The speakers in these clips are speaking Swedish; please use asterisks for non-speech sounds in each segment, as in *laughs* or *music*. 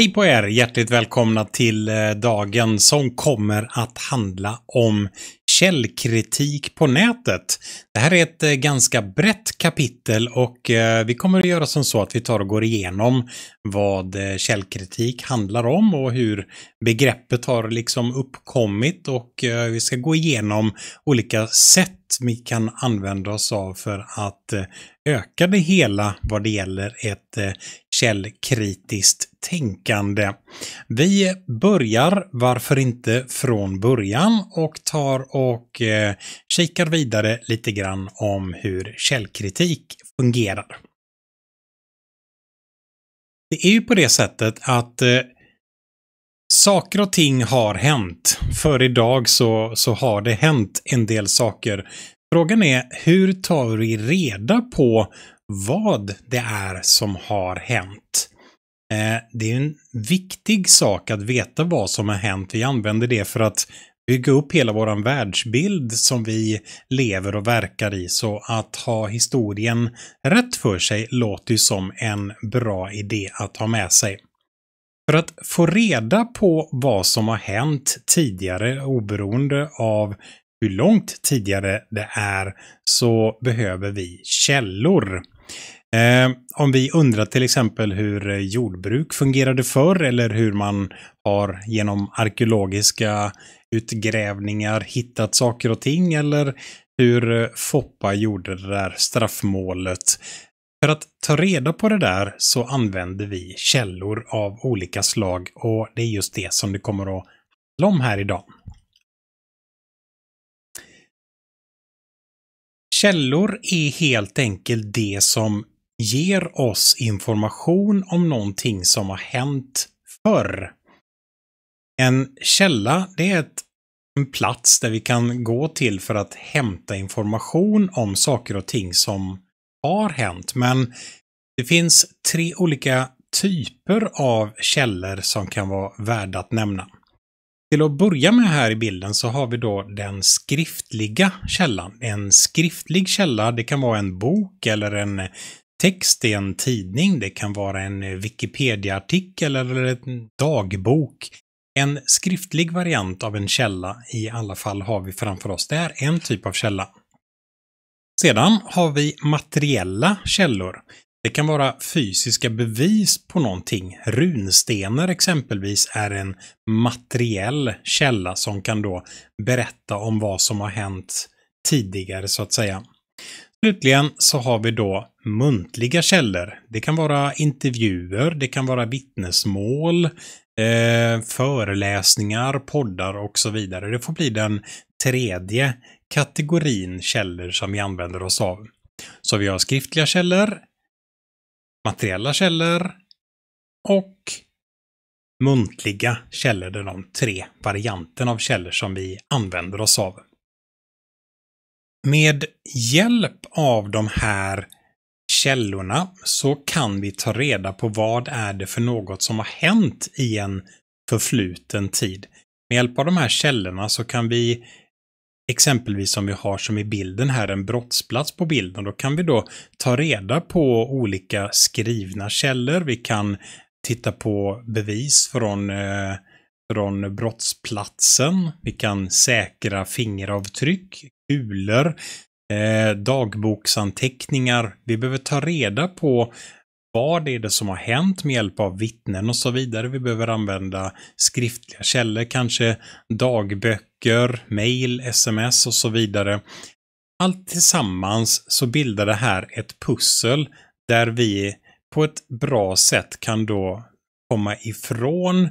Hej på er! Hjärtligt välkomna till eh, dagen som kommer att handla om källkritik på nätet. Det här är ett eh, ganska brett kapitel och eh, vi kommer att göra som så att vi tar och går igenom vad källkritik handlar om och hur begreppet har liksom uppkommit och vi ska gå igenom olika sätt vi kan använda oss av för att öka det hela vad det gäller ett källkritiskt tänkande. Vi börjar, varför inte, från början och tar och eh, kikar vidare lite grann om hur källkritik fungerar. Det är ju på det sättet att eh, Saker och ting har hänt. För idag så, så har det hänt en del saker. Frågan är hur tar vi reda på vad det är som har hänt. Eh, det är en viktig sak att veta vad som har hänt. Vi använder det för att bygga upp hela vår världsbild som vi lever och verkar i. Så att ha historien rätt för sig låter ju som en bra idé att ha med sig. För att få reda på vad som har hänt tidigare oberoende av hur långt tidigare det är så behöver vi källor. Eh, om vi undrar till exempel hur eh, jordbruk fungerade förr eller hur man har genom arkeologiska utgrävningar hittat saker och ting eller hur eh, Foppa gjorde det där straffmålet. För att ta reda på det där så använder vi källor av olika slag och det är just det som det kommer att handla om här idag. Källor är helt enkelt det som ger oss information om någonting som har hänt förr. En källa, det är ett, en plats där vi kan gå till för att hämta information om saker och ting som har hänt, men det finns tre olika typer av källor som kan vara värda att nämna. Till att börja med här i bilden så har vi då den skriftliga källan. En skriftlig källa, det kan vara en bok eller en text i en tidning, det kan vara en Wikipedia-artikel eller en dagbok. En skriftlig variant av en källa i alla fall har vi framför oss. Det är en typ av källa. Sedan har vi materiella källor. Det kan vara fysiska bevis på någonting. Runstenar exempelvis är en materiell källa som kan då berätta om vad som har hänt tidigare så att säga. Slutligen så har vi då muntliga källor. Det kan vara intervjuer, det kan vara vittnesmål, eh, föreläsningar, poddar och så vidare. Det får bli den tredje kategorin källor som vi använder oss av. Så vi har skriftliga källor, materiella källor och muntliga källor. Det är de tre varianterna av källor som vi använder oss av. Med hjälp av de här källorna så kan vi ta reda på vad är det för något som har hänt i en förfluten tid. Med hjälp av de här källorna så kan vi exempelvis om vi har som i bilden här en brottsplats på bilden, då kan vi då ta reda på olika skrivna källor. Vi kan titta på bevis från, eh, från brottsplatsen. Vi kan säkra fingeravtryck, kulor, eh, dagboksanteckningar. Vi behöver ta reda på vad är det som har hänt med hjälp av vittnen och så vidare. Vi behöver använda skriftliga källor, kanske dagböcker, mail, sms och så vidare. Allt tillsammans så bildar det här ett pussel där vi på ett bra sätt kan då komma ifrån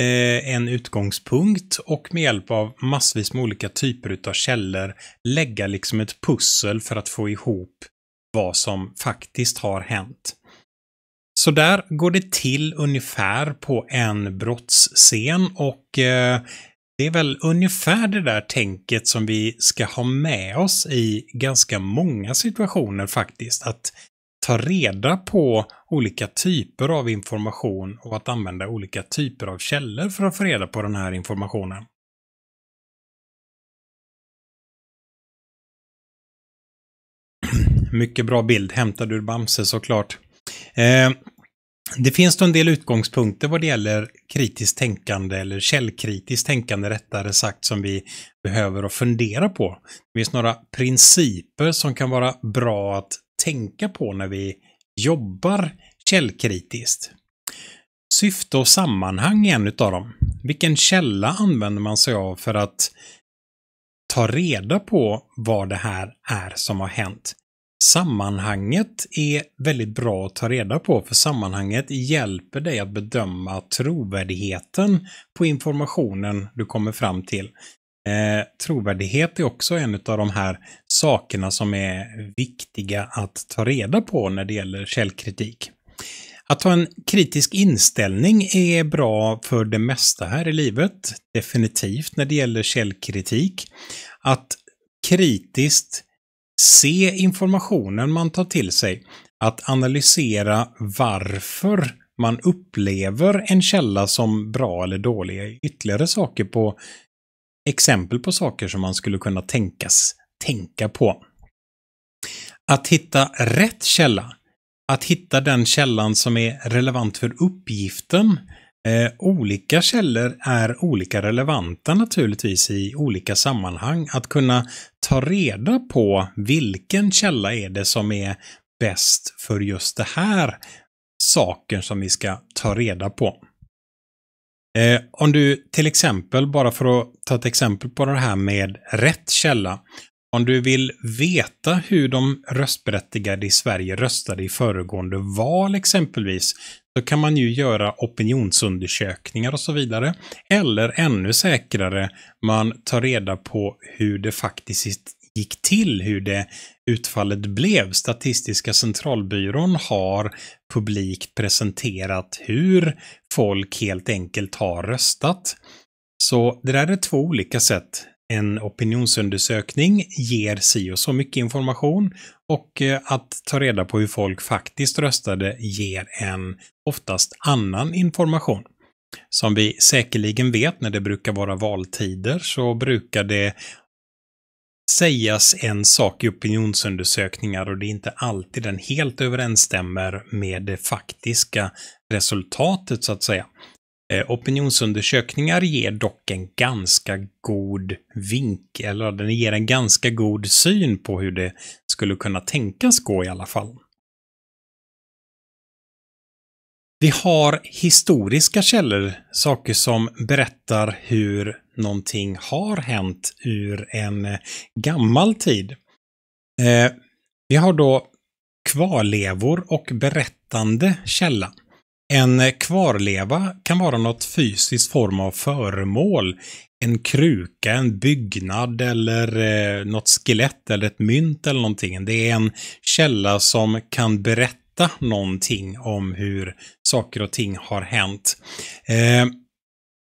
eh, en utgångspunkt och med hjälp av massvis med olika typer utav källor lägga liksom ett pussel för att få ihop vad som faktiskt har hänt. Så där går det till ungefär på en brottsscen och eh, det är väl ungefär det där tänket som vi ska ha med oss i ganska många situationer faktiskt. Att ta reda på olika typer av information och att använda olika typer av källor för att få reda på den här informationen. Mycket bra bild, hämtad ur Bamse såklart. Eh, det finns en del utgångspunkter vad det gäller kritiskt tänkande eller källkritiskt tänkande rättare sagt som vi behöver att fundera på. Det finns några principer som kan vara bra att tänka på när vi jobbar källkritiskt. Syfte och sammanhang är en av dem. Vilken källa använder man sig av för att ta reda på vad det här är som har hänt. Sammanhanget är väldigt bra att ta reda på för sammanhanget hjälper dig att bedöma trovärdigheten på informationen du kommer fram till. Eh, trovärdighet är också en av de här sakerna som är viktiga att ta reda på när det gäller källkritik. Att ha en kritisk inställning är bra för det mesta här i livet. Definitivt när det gäller källkritik. Att kritiskt se informationen man tar till sig. Att analysera varför man upplever en källa som bra eller dålig är ytterligare saker på exempel på saker som man skulle kunna tänkas tänka på. Att hitta rätt källa att hitta den källan som är relevant för uppgiften. Eh, olika källor är olika relevanta naturligtvis i olika sammanhang. Att kunna ta reda på vilken källa är det som är bäst för just det här saken som vi ska ta reda på. Eh, om du till exempel, bara för att ta ett exempel på det här med rätt källa, om du vill veta hur de röstberättigade i Sverige röstade i föregående val exempelvis, så kan man ju göra opinionsundersökningar och så vidare. Eller ännu säkrare, man tar reda på hur det faktiskt gick till, hur det utfallet blev. Statistiska centralbyrån har publikt presenterat hur folk helt enkelt har röstat. Så det där är två olika sätt en opinionsundersökning ger si och så mycket information och eh, att ta reda på hur folk faktiskt röstade ger en oftast annan information. Som vi säkerligen vet när det brukar vara valtider så brukar det sägas en sak i opinionsundersökningar och det är inte alltid den helt överensstämmer med det faktiska resultatet så att säga. Eh, opinionsundersökningar ger dock en ganska god vink, eller den ger en ganska god syn på hur det skulle kunna tänkas gå i alla fall. Vi har historiska källor, saker som berättar hur någonting har hänt ur en gammal tid. Eh, vi har då kvarlevor och berättande källa. En kvarleva kan vara något fysiskt form av föremål. En kruka, en byggnad eller eh, något skelett eller ett mynt eller någonting. Det är en källa som kan berätta någonting om hur saker och ting har hänt. Eh,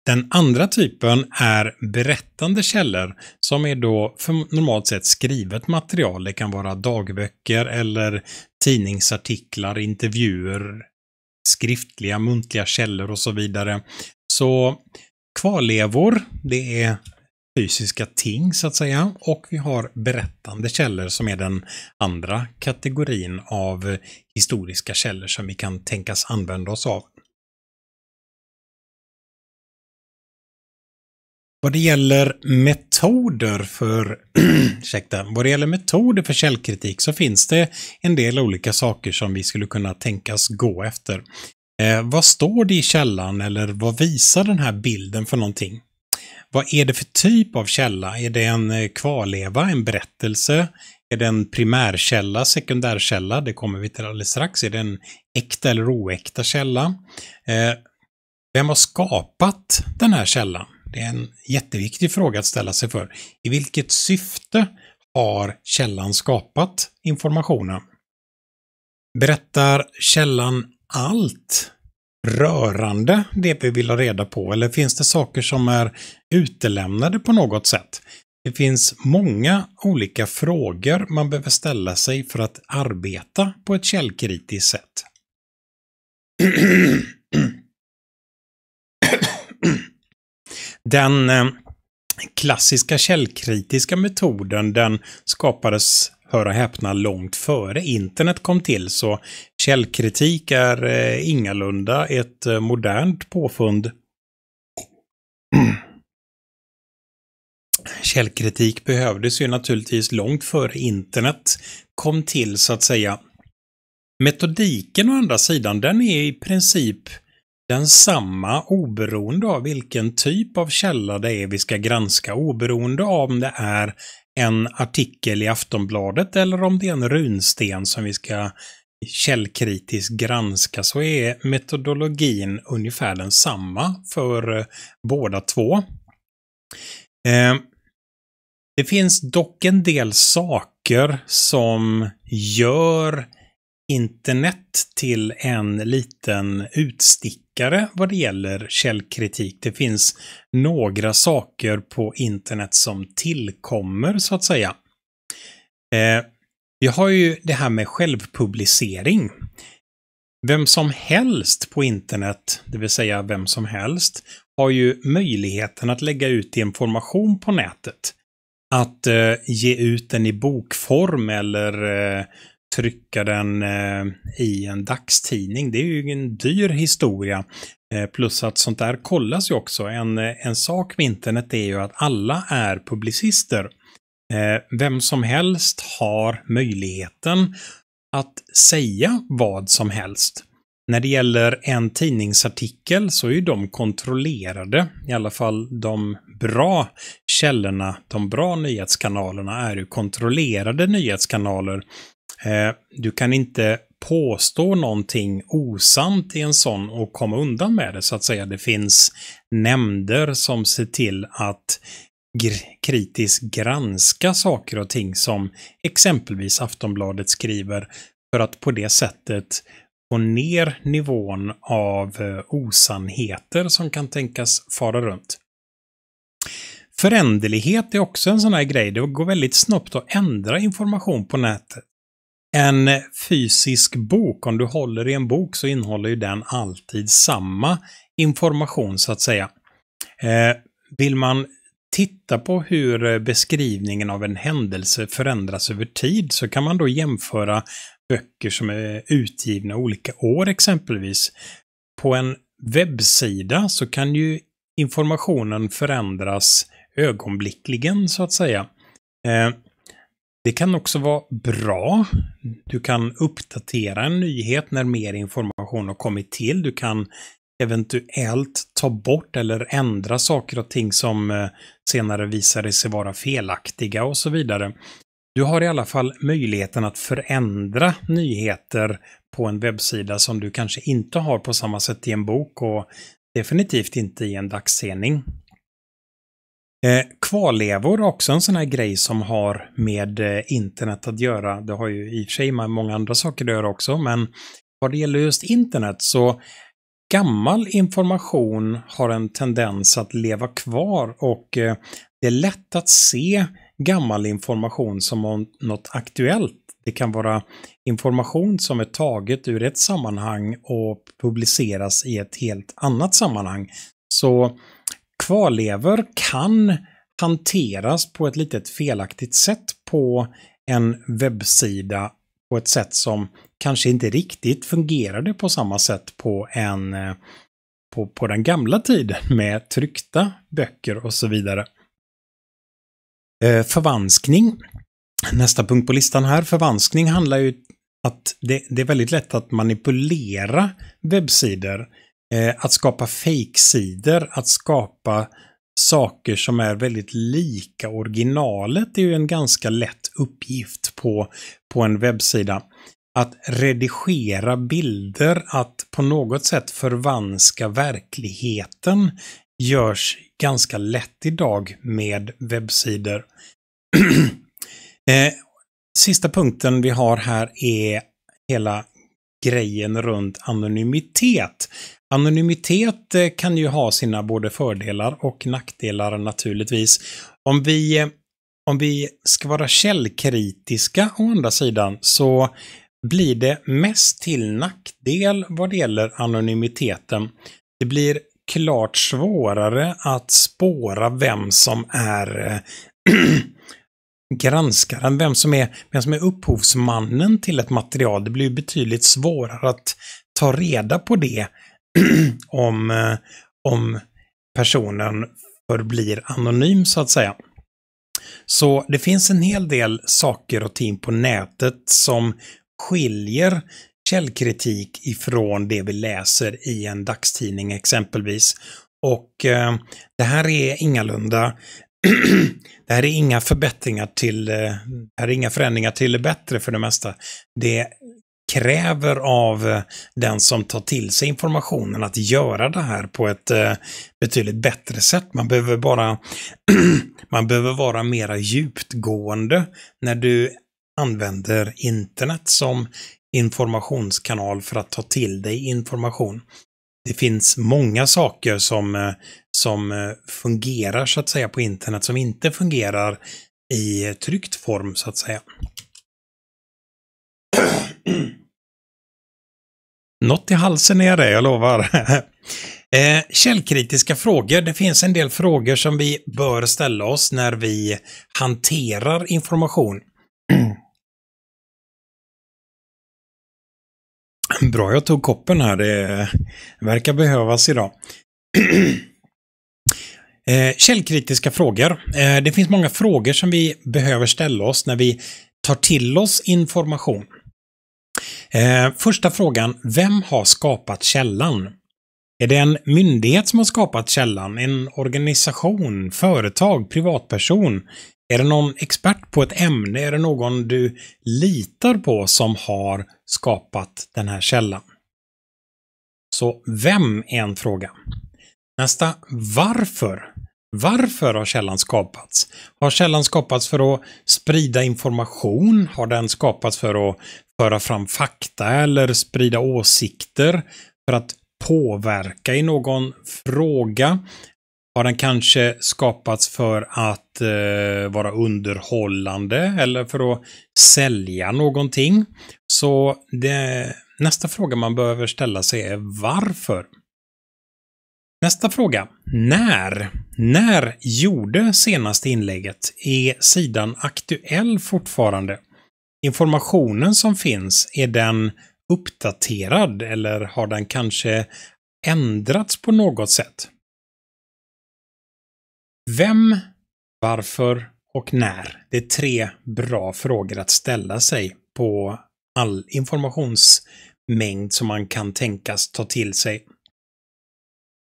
den andra typen är berättande källor som är då för normalt sett skrivet material. Det kan vara dagböcker eller tidningsartiklar, intervjuer skriftliga, muntliga källor och så vidare. Så kvarlevor, det är fysiska ting så att säga och vi har berättande källor som är den andra kategorin av historiska källor som vi kan tänkas använda oss av. Vad det gäller metoder för, *clears throat* ursäkta, vad det gäller metoder för källkritik så finns det en del olika saker som vi skulle kunna tänkas gå efter. Eh, vad står det i källan eller vad visar den här bilden för någonting? Vad är det för typ av källa? Är det en eh, kvarleva, en berättelse? Är det en primärkälla, sekundärkälla? Det kommer vi till alldeles strax. Är det en äkta eller oäkta källa? Eh, vem har skapat den här källan? Det är en jätteviktig fråga att ställa sig för. I vilket syfte har källan skapat informationen? Berättar källan allt rörande det vi vill ha reda på eller finns det saker som är utelämnade på något sätt? Det finns många olika frågor man behöver ställa sig för att arbeta på ett källkritiskt sätt. *clears throat* Den eh, klassiska källkritiska metoden den skapades hör och häpna, långt före internet kom till. Så källkritik är eh, ingalunda ett eh, modernt påfund. *clears throat* källkritik behövdes ju naturligtvis långt före internet kom till så att säga. Metodiken å andra sidan, den är i princip densamma oberoende av vilken typ av källa det är vi ska granska, oberoende av om det är en artikel i Aftonbladet eller om det är en runsten som vi ska källkritiskt granska så är metodologin ungefär densamma för eh, båda två. Eh, det finns dock en del saker som gör internet till en liten utstick täckare vad det gäller källkritik. Det finns några saker på internet som tillkommer så att säga. Eh, vi har ju det här med självpublicering. Vem som helst på internet, det vill säga vem som helst, har ju möjligheten att lägga ut information på nätet. Att eh, ge ut den i bokform eller eh, trycka den eh, i en dagstidning. Det är ju en dyr historia. Eh, plus att sånt där kollas ju också. En, eh, en sak med internet är ju att alla är publicister. Vem som helst har möjligheten att säga vad som helst. När det gäller en tidningsartikel så är ju de kontrollerade. I alla fall de bra källorna, de bra nyhetskanalerna är ju kontrollerade nyhetskanaler Eh, du kan inte påstå någonting osant i en sån och komma undan med det så att säga. Det finns nämnder som ser till att kritiskt granska saker och ting som exempelvis Aftonbladet skriver för att på det sättet få ner nivån av eh, osannheter som kan tänkas fara runt. Föränderlighet är också en sån här grej. Det går väldigt snabbt att ändra information på nätet. En fysisk bok, om du håller i en bok så innehåller ju den alltid samma information så att säga. Eh, vill man titta på hur beskrivningen av en händelse förändras över tid så kan man då jämföra böcker som är utgivna olika år exempelvis. På en webbsida så kan ju informationen förändras ögonblickligen så att säga. Eh, det kan också vara bra. Du kan uppdatera en nyhet när mer information har kommit till. Du kan eventuellt ta bort eller ändra saker och ting som eh, senare visade sig vara felaktiga och så vidare. Du har i alla fall möjligheten att förändra nyheter på en webbsida som du kanske inte har på samma sätt i en bok och definitivt inte i en dagstidning. Eh, kvarlevor är också en sån här grej som har med eh, internet att göra. Det har ju i och för sig med många andra saker att göra också, men vad det gäller just internet så gammal information har en tendens att leva kvar och eh, det är lätt att se gammal information som något aktuellt. Det kan vara information som är taget ur ett sammanhang och publiceras i ett helt annat sammanhang. Så kvarlevor kan hanteras på ett litet felaktigt sätt på en webbsida på ett sätt som kanske inte riktigt fungerade på samma sätt på en eh, på, på den gamla tiden med tryckta böcker och så vidare. Eh, förvanskning. Nästa punkt på listan här. Förvanskning handlar ju att det, det är väldigt lätt att manipulera webbsidor eh, att skapa fejksidor, att skapa saker som är väldigt lika originalet är ju en ganska lätt uppgift på, på en webbsida. Att redigera bilder, att på något sätt förvanska verkligheten görs ganska lätt idag med webbsidor. *clears throat* eh, sista punkten vi har här är hela grejen runt anonymitet. Anonymitet eh, kan ju ha sina både fördelar och nackdelar naturligtvis. Om vi, eh, om vi ska vara källkritiska å andra sidan så blir det mest till nackdel vad det gäller anonymiteten. Det blir klart svårare att spåra vem som är eh, *clears throat* granskaren, vem som, är, vem som är upphovsmannen till ett material. Det blir betydligt svårare att ta reda på det *clears throat* om, eh, om personen förblir anonym så att säga. Så det finns en hel del saker och ting på nätet som skiljer källkritik ifrån det vi läser i en dagstidning exempelvis. Och eh, det här är ingalunda *clears throat* det här är inga förbättringar till, eh, det här är inga förändringar till det bättre för det mesta. Det kräver av eh, den som tar till sig informationen att göra det här på ett eh, betydligt bättre sätt. Man behöver bara, *clears throat* man behöver vara mera djuptgående när du använder internet som informationskanal för att ta till dig information det finns många saker som, eh, som eh, fungerar så att säga på internet som inte fungerar i tryckt form så att säga. Något i halsen är det, jag lovar. *laughs* Eh, källkritiska frågor. Det finns en del frågor som vi bör ställa oss när vi hanterar information. *clears throat* Bra jag tog koppen här, det verkar behövas idag. *clears throat* Eh, källkritiska frågor. Eh, det finns många frågor som vi behöver ställa oss när vi tar till oss information. Eh, första frågan, vem har skapat källan? Är det en myndighet som har skapat källan? En organisation? Företag? Privatperson? Är det någon expert på ett ämne? Är det någon du litar på som har skapat den här källan? Så vem är en fråga. Nästa, varför? Varför har källan skapats? Har källan skapats för att sprida information? Har den skapats för att föra fram fakta eller sprida åsikter? För att påverka i någon fråga? Har den kanske skapats för att eh, vara underhållande eller för att sälja någonting? Så det, nästa fråga man behöver ställa sig är varför? Nästa fråga. När? När gjorde senaste inlägget? Är sidan aktuell fortfarande? Informationen som finns, är den uppdaterad eller har den kanske ändrats på något sätt? Vem, varför och när? Det är tre bra frågor att ställa sig på all informationsmängd som man kan tänkas ta till sig.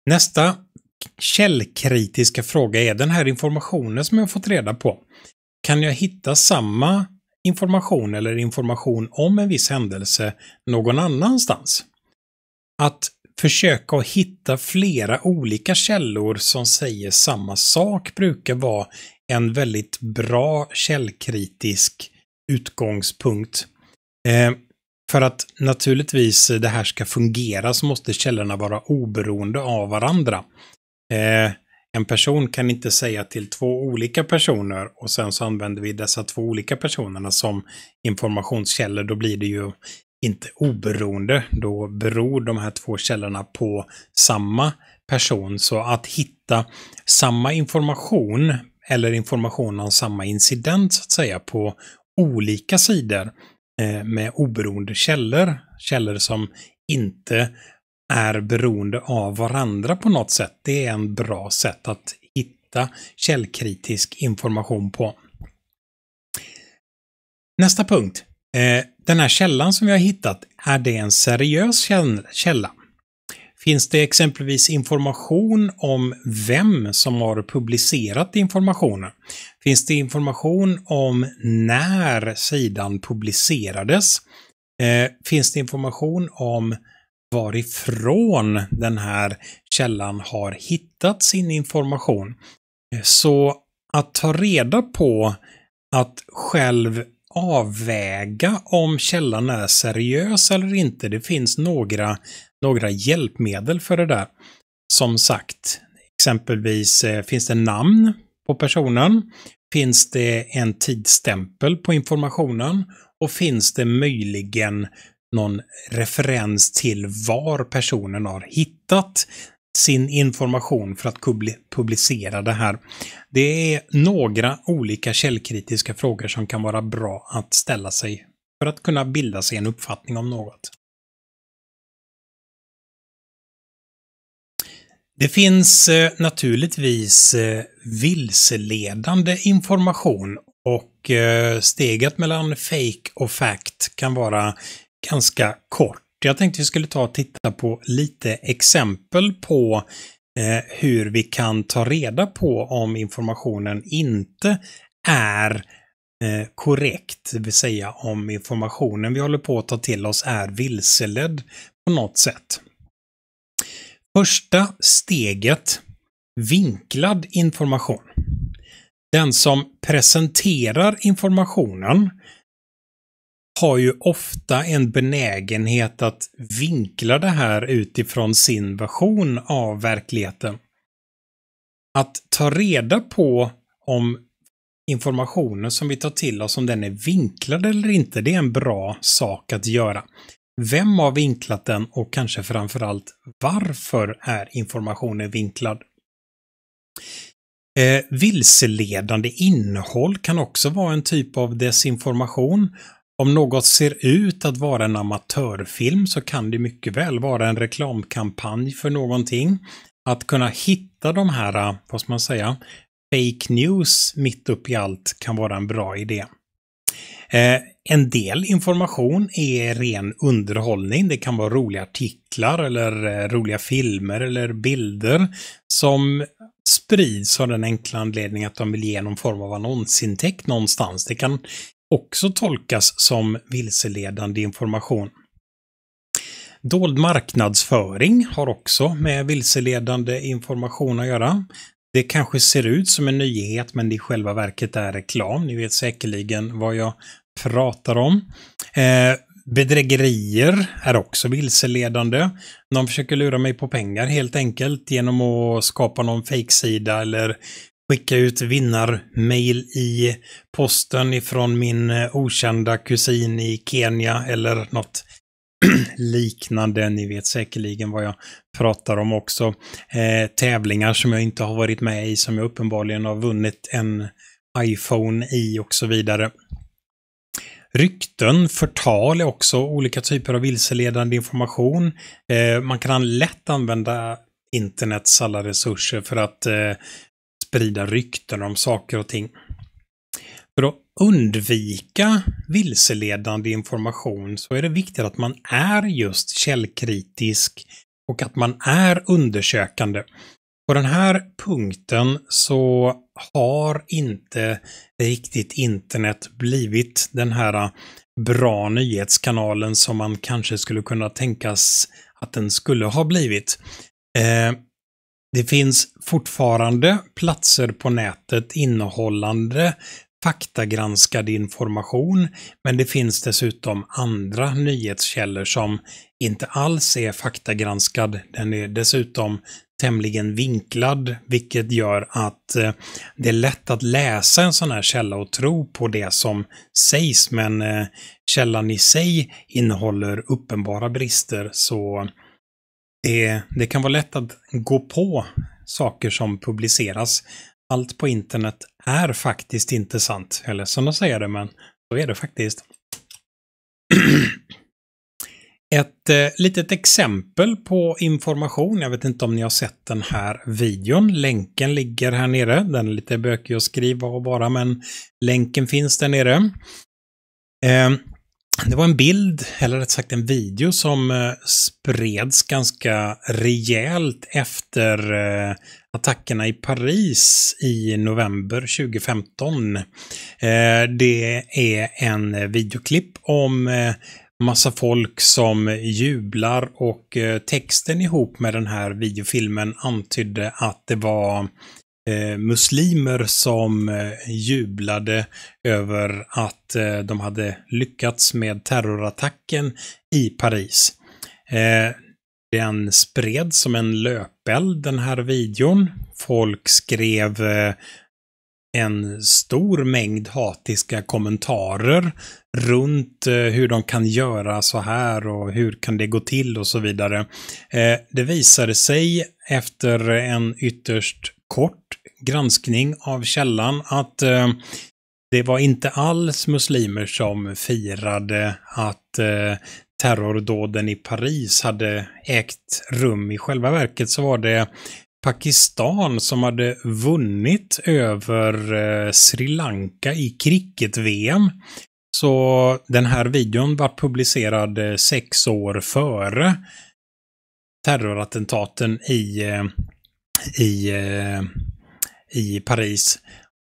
Nästa källkritiska fråga är den här informationen som jag fått reda på. Kan jag hitta samma information eller information om en viss händelse någon annanstans? Att försöka att hitta flera olika källor som säger samma sak brukar vara en väldigt bra källkritisk utgångspunkt. Eh, för att naturligtvis det här ska fungera så måste källorna vara oberoende av varandra. Eh, en person kan inte säga till två olika personer och sen så använder vi dessa två olika personerna som informationskällor. Då blir det ju inte oberoende, då beror de här två källorna på samma person. Så att hitta samma information eller information om samma incident så att säga på olika sidor eh, med oberoende källor, källor som inte är beroende av varandra på något sätt. Det är en bra sätt att hitta källkritisk information på. Nästa punkt. Eh, den här källan som vi har hittat, är det en seriös källa? Finns det exempelvis information om vem som har publicerat informationen? Finns det information om när sidan publicerades? Eh, finns det information om varifrån den här källan har hittat sin information? Eh, så att ta reda på att själv avväga om källan är seriös eller inte. Det finns några, några hjälpmedel för det där. Som sagt, exempelvis eh, finns det namn på personen, finns det en tidsstämpel på informationen och finns det möjligen någon referens till var personen har hittat sin information för att publicera det här. Det är några olika källkritiska frågor som kan vara bra att ställa sig för att kunna bilda sig en uppfattning om något. Det finns eh, naturligtvis eh, vilseledande information och eh, steget mellan fake och fact kan vara ganska kort. Jag tänkte vi skulle ta och titta på lite exempel på eh, hur vi kan ta reda på om informationen inte är eh, korrekt, det vill säga om informationen vi håller på att ta till oss är vilseledd på något sätt. Första steget, vinklad information. Den som presenterar informationen har ju ofta en benägenhet att vinkla det här utifrån sin version av verkligheten. Att ta reda på om informationen som vi tar till oss, om den är vinklad eller inte, det är en bra sak att göra. Vem har vinklat den och kanske framförallt varför är informationen vinklad? Eh, vilseledande innehåll kan också vara en typ av desinformation om något ser ut att vara en amatörfilm så kan det mycket väl vara en reklamkampanj för någonting. Att kunna hitta de här, eh, vad ska man säga, fake news mitt upp i allt kan vara en bra idé. Eh, en del information är ren underhållning. Det kan vara roliga artiklar eller eh, roliga filmer eller bilder som sprids av den enkla anledningen att de vill ge någon form av annonsintäkt någonstans. Det kan också tolkas som vilseledande information. Dold marknadsföring har också med vilseledande information att göra. Det kanske ser ut som en nyhet men det i själva verket är reklam. Ni vet säkerligen vad jag pratar om. Eh, bedrägerier är också vilseledande. Någon försöker lura mig på pengar helt enkelt genom att skapa någon fejksida eller skicka ut vinnarmail i posten ifrån min eh, okända kusin i Kenya eller något *clears throat* liknande. Ni vet säkerligen vad jag pratar om också. Eh, tävlingar som jag inte har varit med i, som jag uppenbarligen har vunnit en iPhone i och så vidare. Rykten, förtal är också olika typer av vilseledande information. Eh, man kan lätt använda internets alla resurser för att eh, sprida rykten om saker och ting. För att undvika vilseledande information så är det viktigt att man är just källkritisk och att man är undersökande. På den här punkten så har inte riktigt internet blivit den här bra nyhetskanalen som man kanske skulle kunna tänkas att den skulle ha blivit. Eh, det finns fortfarande platser på nätet innehållande faktagranskad information, men det finns dessutom andra nyhetskällor som inte alls är faktagranskad. Den är dessutom tämligen vinklad, vilket gör att eh, det är lätt att läsa en sån här källa och tro på det som sägs, men eh, källan i sig innehåller uppenbara brister, så det, det kan vara lätt att gå på saker som publiceras. Allt på internet är faktiskt inte sant. Eller som de säger det, men så är det faktiskt. *clears throat* Ett eh, litet exempel på information, jag vet inte om ni har sett den här videon, länken ligger här nere, den är lite bökig att skriva och bara men länken finns där nere. Eh, det var en bild, eller rätt sagt en video, som eh, spreds ganska rejält efter eh, attackerna i Paris i november 2015. Eh, det är en videoklipp om massa folk som jublar och texten ihop med den här videofilmen antydde att det var Eh, muslimer som eh, jublade över att eh, de hade lyckats med terrorattacken i Paris. den spred som en löpeld, den här videon. Folk skrev en stor mängd hatiska kommentarer runt hur de kan göra så här och hur kan det gå till och så vidare. Det visade sig efter en ytterst kort granskning av källan att eh, det var inte alls muslimer som firade att eh, terrordåden i Paris hade ägt rum. I själva verket så var det Pakistan som hade vunnit över eh, Sri Lanka i cricket-VM. Så den här videon var publicerad eh, sex år före terrorattentaten i, eh, i eh, i Paris.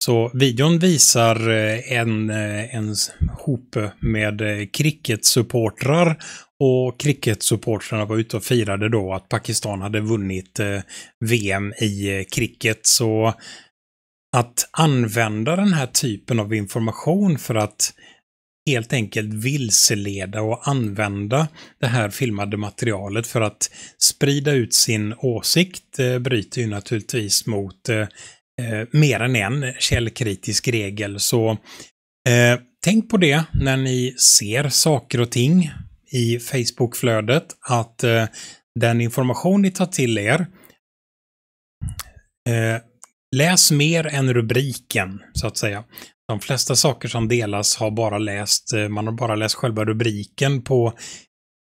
Så videon visar eh, en, eh, en hop med eh, cricket-supportrar och cricket-supportrarna var ute och firade då att Pakistan hade vunnit VM i cricket. Så att använda den här typen av information för att helt enkelt vilseleda och använda det här filmade materialet för att sprida ut sin åsikt bryter ju naturligtvis mot eh, mer än en källkritisk regel. Så eh, tänk på det när ni ser saker och ting i Facebookflödet, att eh, den information ni tar till er eh, Läs mer än rubriken, så att säga. De flesta saker som delas har bara läst, eh, man har bara läst själva rubriken på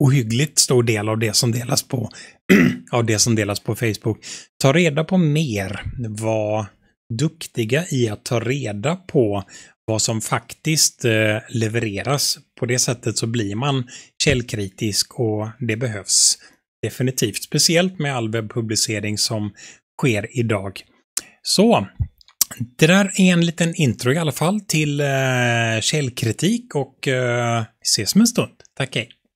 ohyggligt stor del av det som delas på, *clears throat* av det som delas på Facebook. Ta reda på mer vad duktiga i att ta reda på vad som faktiskt eh, levereras. På det sättet så blir man källkritisk och det behövs definitivt. Speciellt med all webbpublicering som sker idag. Så, det där är en liten intro i alla fall till eh, källkritik och eh, ses om en stund. Tack hej!